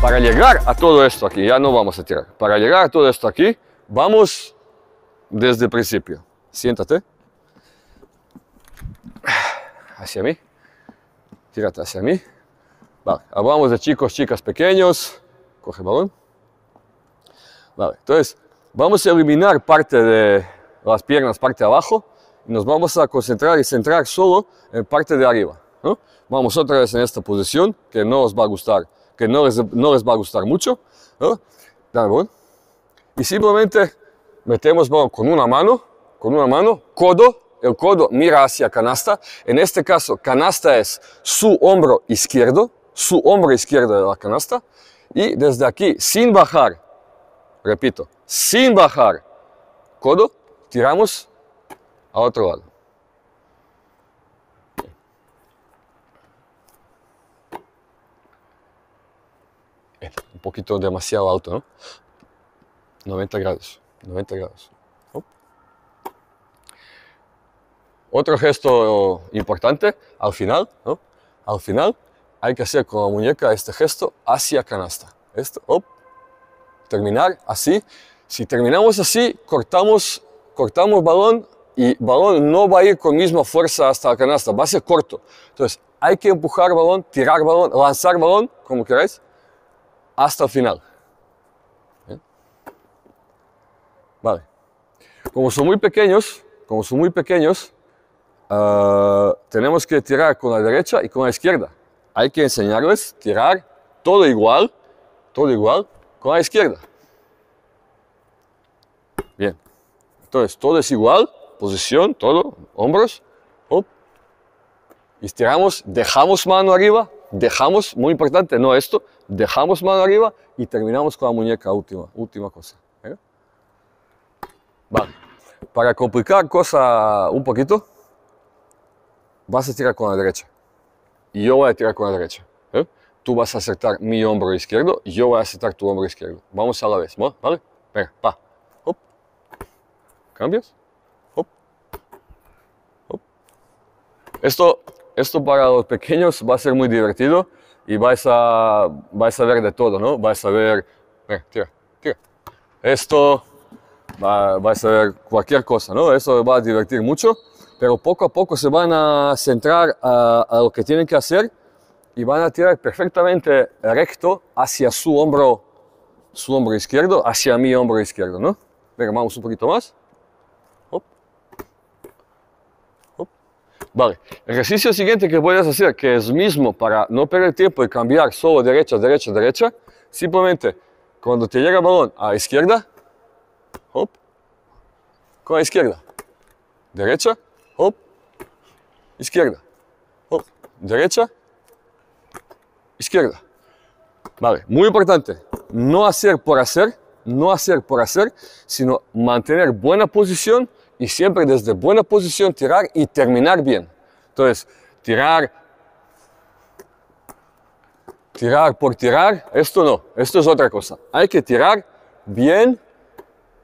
Para llegar a todo esto aquí, ya no vamos a tirar. Para llegar a todo esto aquí, vamos desde el principio. Siéntate. Hacia mí. Tírate hacia mí. hablamos de chicos, chicas pequeños. Coge balón. Vale, entonces vamos a eliminar parte de las piernas, parte de abajo. Y nos vamos a concentrar y centrar solo en parte de arriba. Vamos otra vez en esta posición que no os va a gustar que no les, va a gustar mucho, Y simplemente metemos con una mano, con una mano, codo, el codo mira hacia canasta. En este caso, canasta es su hombro izquierdo, su hombro izquierdo de la canasta. Y desde aquí, sin bajar, repito, sin bajar codo, tiramos a otro lado. un poquito demasiado alto, ¿no? 90 grados, 90 grados. Oh. Otro gesto importante al final, ¿no? Al final hay que hacer con la muñeca este gesto hacia canasta. Esto, oh, terminar así. Si terminamos así, cortamos, cortamos balón y balón no va a ir con misma fuerza hasta la canasta, va a ser corto. Entonces hay que empujar balón, tirar balón, lanzar balón, como queráis, hasta el final. ¿Eh? Vale. Como son muy pequeños, como son muy pequeños, eh, tenemos que tirar con la derecha y con la izquierda. Hay que enseñarles tirar todo igual, todo igual con la izquierda. Bien. Entonces, todo es igual, posición, todo, hombros. Y estiramos, dejamos mano arriba, dejamos, muy importante, no esto, dejamos mano arriba y terminamos con la muñeca última, última cosa. ¿eh? Vale. Para complicar cosa un poquito, vas a tirar con la derecha. Y yo voy a tirar con la derecha. ¿eh? Tú vas a acertar mi hombro izquierdo, yo voy a acertar tu hombro izquierdo. Vamos a la vez, ¿vale? Venga, pa. Hop. Cambias. Esto esto para los pequeños va a ser muy divertido y vais a, vais a ver de todo, ¿no? Vais a ver, mira, tira, tira. Esto, va, vais a ver cualquier cosa, ¿no? Eso va a divertir mucho, pero poco a poco se van a centrar a, lo que tienen que hacer y van a tirar perfectamente recto hacia su hombro, su hombro izquierdo, hacia mi hombro izquierdo, ¿no? Venga, vamos un poquito más. Vale, ejercicio siguiente que puedes hacer, que es mismo para no perder tiempo y cambiar solo derecha, derecha, derecha, simplemente cuando te llega el balón a izquierda, hop, con la izquierda, derecha, hop, izquierda, hop, derecha, izquierda. Vale, muy importante, no hacer por hacer, no hacer por hacer, sino mantener buena posición y siempre desde buena posición tirar y terminar bien. Entonces, tirar, tirar por tirar, esto no, esto es otra cosa. Hay que tirar bien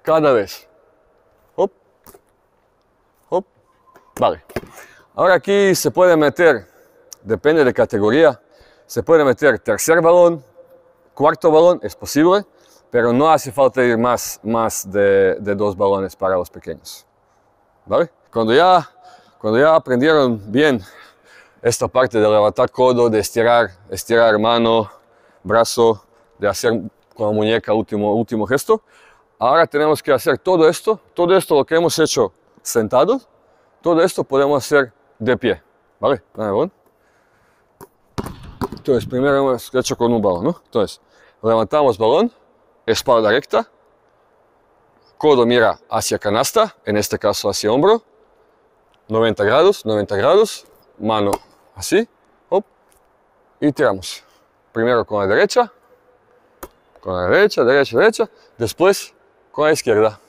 cada vez. Vale. Ahora aquí se puede meter, depende de categoría, se puede meter tercer balón, cuarto balón, es posible, pero no hace falta ir más, más de dos balones para los pequeños. Cuando ya, cuando ya aprendieron bien esta parte de levantar codo, de estirar, estirar mano, brazo, de hacer con la muñeca último, último gesto, ahora tenemos que hacer todo esto, todo esto lo que hemos hecho sentado, todo esto podemos hacer de pie, ¿vale? Entonces, primero hemos hecho con un balón, ¿no? Entonces, levantamos balón, espalda recta, codo mira hacia canasta, en este caso hacia hombro, 90 grados, 90 grados, mano así, y tiramos. Primero con la derecha, con la derecha, derecha, derecha, después con la izquierda.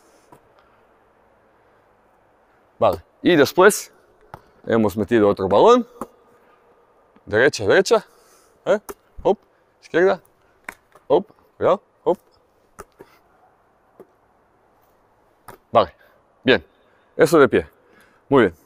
Vale, y después hemos metido otro balón, derecha, derecha, eh, izquierda, cuidado, Vale, bien. Eso de pie. Muy bien.